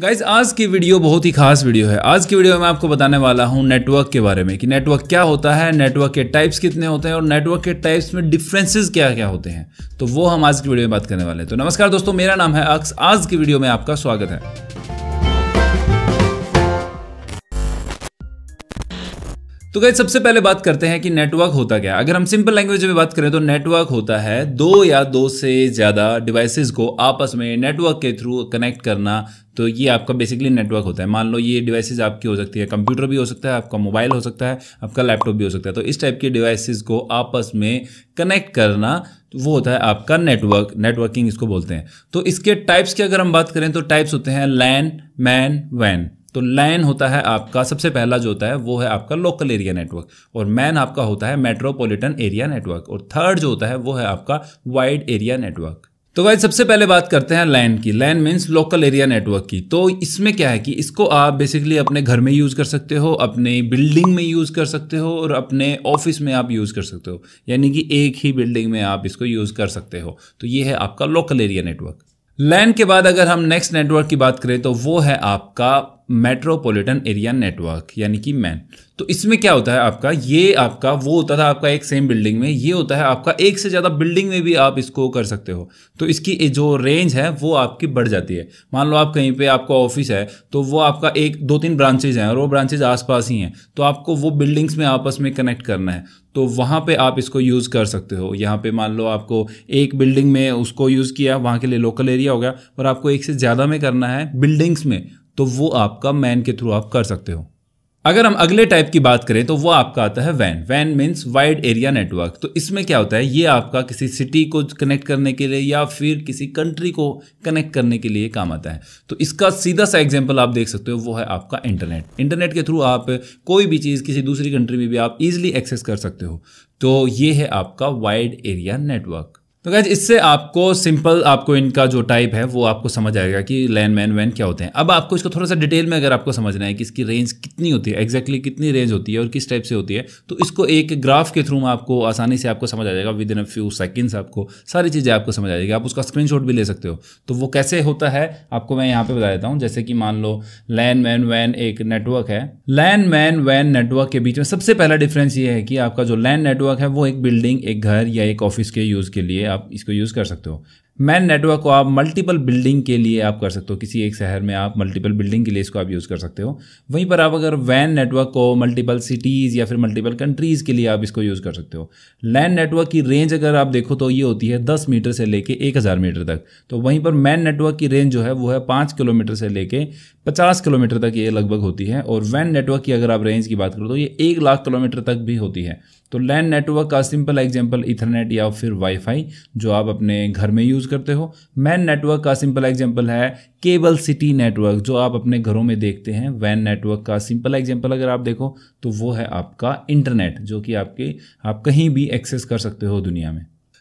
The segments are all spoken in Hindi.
गाइज आज की वीडियो बहुत ही खास वीडियो है आज की वीडियो में आपको बताने वाला हूँ नेटवर्क के बारे में कि नेटवर्क क्या होता है नेटवर्क के टाइप्स कितने होते हैं और नेटवर्क के टाइप्स में डिफरेंसेस क्या क्या होते हैं तो वो हम आज की वीडियो में बात करने वाले हैं तो नमस्कार दोस्तों मेरा नाम है अक्स आज की वीडियो में आपका स्वागत है तो गई सबसे पहले बात करते हैं कि नेटवर्क होता क्या अगर हम सिंपल लैंग्वेज में बात करें तो नेटवर्क होता है दो या दो से ज़्यादा डिवाइसेस को आपस में नेटवर्क के थ्रू कनेक्ट करना तो ये आपका बेसिकली नेटवर्क होता है मान लो ये डिवाइसेज आपकी हो सकती है कंप्यूटर भी हो सकता है आपका मोबाइल हो सकता है आपका लैपटॉप भी हो सकता है तो इस टाइप के डिवाइसेज को आपस में कनेक्ट करना तो वो होता है आपका नेटवर्क नेटवर्किंग इसको बोलते हैं तो इसके टाइप्स की अगर हम बात करें तो टाइप्स होते हैं लैन मैन वैन तो लैन होता है आपका सबसे पहला जो होता है वो है आपका लोकल एरिया नेटवर्क और मैन आपका होता है मेट्रोपॉलिटन एरिया नेटवर्क और थर्ड जो होता है वो है आपका वाइड एरिया नेटवर्क तो भाई सबसे पहले बात करते हैं लैन की LAN means local area network की तो इसमें क्या है कि इसको आप बेसिकली अपने घर में यूज़ कर सकते हो अपने बिल्डिंग में यूज़ कर सकते हो और अपने ऑफिस में आप यूज़ कर सकते हो यानी कि एक ही बिल्डिंग में आप इसको यूज़ कर सकते हो तो ये है आपका लोकल एरिया नेटवर्क लैन के बाद अगर हम नेक्स्ट नेटवर्क की बात करें तो वो है आपका मेट्रोपॉलिटन एरिया नेटवर्क यानी कि मैन तो इसमें क्या होता है आपका ये आपका वो होता था आपका एक सेम बिल्डिंग में ये होता है आपका एक से ज़्यादा बिल्डिंग में भी आप इसको कर सकते हो तो इसकी जो रेंज है वो आपकी बढ़ जाती है मान लो आप कहीं पे आपका ऑफिस है तो वो आपका एक दो तीन ब्रांचेज हैं और वो ब्रांचेज आसपास ही हैं तो आपको वो बिल्डिंग्स में आपस में कनेक्ट करना है तो वहाँ पे आप इसको यूज़ कर सकते हो यहाँ पे मान लो आपको एक बिल्डिंग में उसको यूज़ किया वहाँ के लिए लोकल एरिया हो गया और आपको एक से ज़्यादा में करना है बिल्डिंग्स में तो वो आपका मैन के थ्रू आप कर सकते हो अगर हम अगले टाइप की बात करें तो वो आपका आता है van van means wide area network तो इसमें क्या होता है ये आपका किसी सिटी को कनेक्ट करने के लिए या फिर किसी कंट्री को कनेक्ट करने के लिए काम आता है तो इसका सीधा सा एग्जांपल आप देख सकते हो वो है आपका इंटरनेट इंटरनेट के थ्रू आप कोई भी चीज़ किसी दूसरी कंट्री में भी आप ईजिली एक्सेस कर सकते हो तो ये है आपका वाइड एरिया नेटवर्क तो गैज इससे आपको सिंपल आपको इनका जो टाइप है वो आपको समझ आएगा कि लैंड मैन वैन क्या होते हैं अब आपको इसको थोड़ा सा डिटेल में अगर आपको समझना है कि इसकी रेंज कितनी होती है एग्जैक्टली exactly कितनी रेंज होती है और किस टाइप से होती है तो इसको एक ग्राफ के थ्रू में आपको आसानी से आपको समझ आ जाएगा within a few seconds आपको सारी चीज़ें आपको समझ आ जाएगी आप उसका स्क्रीन भी ले सकते हो तो वो कैसे होता है आपको मैं यहाँ पर बता देता हूँ जैसे कि मान लो लैंड मैन वैन एक नेटवर्क है लैंड मैन वैन नेटवर्क के बीच में सबसे पहला डिफरेंस ये है कि आपका जो लैंड नेटवर्क है वो एक बिल्डिंग एक घर या एक ऑफिस के यूज़ के लिए आप इसको यूज़ कर सकते हो मैन नेटवर्क को आप मल्टीपल बिल्डिंग के लिए आप कर सकते हो किसी एक शहर में आप मल्टीपल बिल्डिंग के लिए इसको आप यूज़ कर सकते हो वहीं पर आप अगर वैन नेटवर्क को मल्टीपल सिटीज़ या फिर मल्टीपल कंट्रीज़ के लिए आप इसको यूज़ कर सकते हो लैंड नेटवर्क की रेंज अगर आप देखो तो ये होती है दस मीटर से लेके एक हज़ार मीटर तक तो वहीं पर मैन नेटवर्क की रेंज जो है वो है पाँच किलोमीटर से लेके पचास किलोमीटर तक ये लगभग होती है और वैन नेटवर्क की अगर आप रेंज की बात करो तो ये एक लाख किलोमीटर तक भी होती है तो लैंड नेटवर्क का सिंपल एग्जाम्पल इथरनेट या फिर वाईफाई जो आप अपने घर में यूज़ करते हो मैन नेटवर्क का सिंपल एग्जाम्पल है केबल सिटी नेटवर्क जो आप अपने घरों में देखते हैं वैन नेटवर्क का सिंपल एग्जाम्पल अगर आप देखो तो वो है आपका इंटरनेट जो कि आपके आप कहीं भी एक्सेस कर सकते हो दुनिया में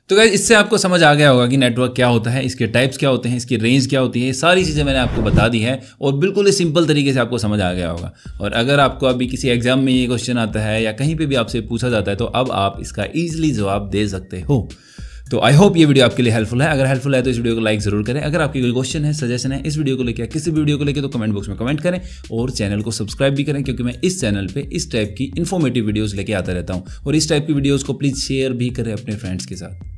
तो क्या इससे आपको समझ आ गया होगा कि नेटवर्क क्या होता है इसके टाइप्स क्या होते हैं इसकी रेंज क्या होती है सारी चीज़ें मैंने आपको बता दी है और बिल्कुल ही सिंपल तरीके से आपको समझ आ गया होगा और अगर आपको अभी किसी एग्जाम में ये क्वेश्चन आता है या कहीं पे भी आपसे पूछा जाता है तो अब आप इसका ईजिली जवाब दे सकते हो तो आई होप ये वीडियो आपके लिए हेल्पफुल है अगर हेल्पफुल है तो इस वीडियो को लाइक जरूर करें अगर आपके कोई क्वेश्चन है सजेशन है इस वीडियो को लेकर किसी वीडियो को लेकर तो कमेंट बॉक्स में कमेंट करें और चैनल को सब्सक्राइब भी करें क्योंकि मैं इस चैनल पर इस टाइप की इन्फॉर्मेटिव वीडियोज़ लेकर आता रहता हूँ और इस टाइप की वीडियोज़ को प्लीज़ शेयर भी करें अपने फ्रेंड्स के साथ